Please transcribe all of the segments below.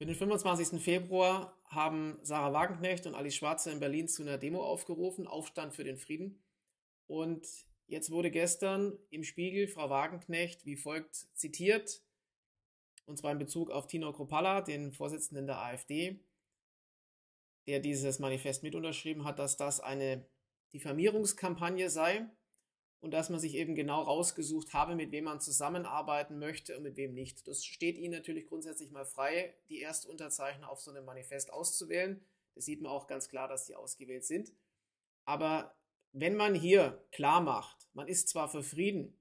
Für den 25. Februar haben Sarah Wagenknecht und Ali Schwarzer in Berlin zu einer Demo aufgerufen, Aufstand für den Frieden. Und jetzt wurde gestern im Spiegel Frau Wagenknecht wie folgt zitiert, und zwar in Bezug auf Tino Kropala, den Vorsitzenden der AfD, der dieses Manifest mit unterschrieben hat, dass das eine Diffamierungskampagne sei und dass man sich eben genau rausgesucht habe, mit wem man zusammenarbeiten möchte und mit wem nicht. Das steht Ihnen natürlich grundsätzlich mal frei, die Erstunterzeichner auf so einem Manifest auszuwählen. Das sieht man auch ganz klar, dass die ausgewählt sind. Aber wenn man hier klar macht, man ist zwar für Frieden,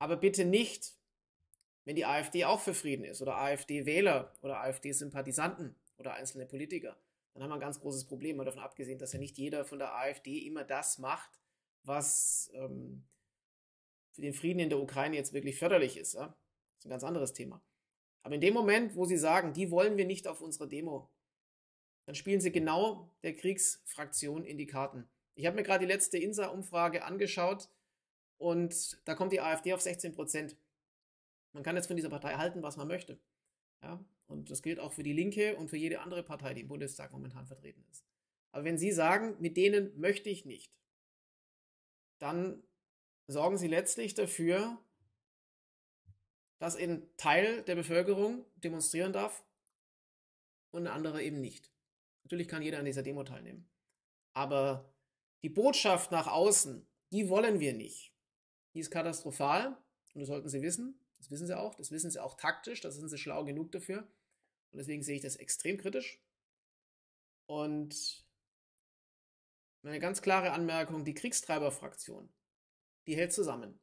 aber bitte nicht, wenn die AfD auch für Frieden ist oder AfD-Wähler oder AfD-Sympathisanten oder einzelne Politiker, dann haben wir ein ganz großes Problem, mal davon abgesehen, dass ja nicht jeder von der AfD immer das macht, was ähm, für den Frieden in der Ukraine jetzt wirklich förderlich ist. Ja? Das ist ein ganz anderes Thema. Aber in dem Moment, wo sie sagen, die wollen wir nicht auf unserer Demo, dann spielen sie genau der Kriegsfraktion in die Karten. Ich habe mir gerade die letzte INSA-Umfrage angeschaut und da kommt die AfD auf 16 Prozent. Man kann jetzt von dieser Partei halten, was man möchte. Ja? Und das gilt auch für die Linke und für jede andere Partei, die im Bundestag momentan vertreten ist. Aber wenn Sie sagen, mit denen möchte ich nicht, dann sorgen sie letztlich dafür, dass ein Teil der Bevölkerung demonstrieren darf und ein anderer eben nicht. Natürlich kann jeder an dieser Demo teilnehmen. Aber die Botschaft nach außen, die wollen wir nicht. Die ist katastrophal und das sollten Sie wissen. Das wissen Sie auch. Das wissen Sie auch taktisch. Da sind Sie schlau genug dafür. Und deswegen sehe ich das extrem kritisch. Und meine ganz klare Anmerkung, die Kriegstreiberfraktion die hält zusammen.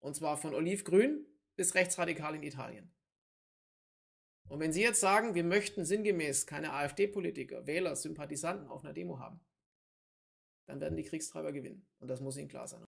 Und zwar von olivgrün bis rechtsradikal in Italien. Und wenn Sie jetzt sagen, wir möchten sinngemäß keine AfD-Politiker, Wähler, Sympathisanten auf einer Demo haben, dann werden die Kriegstreiber gewinnen. Und das muss Ihnen klar sein.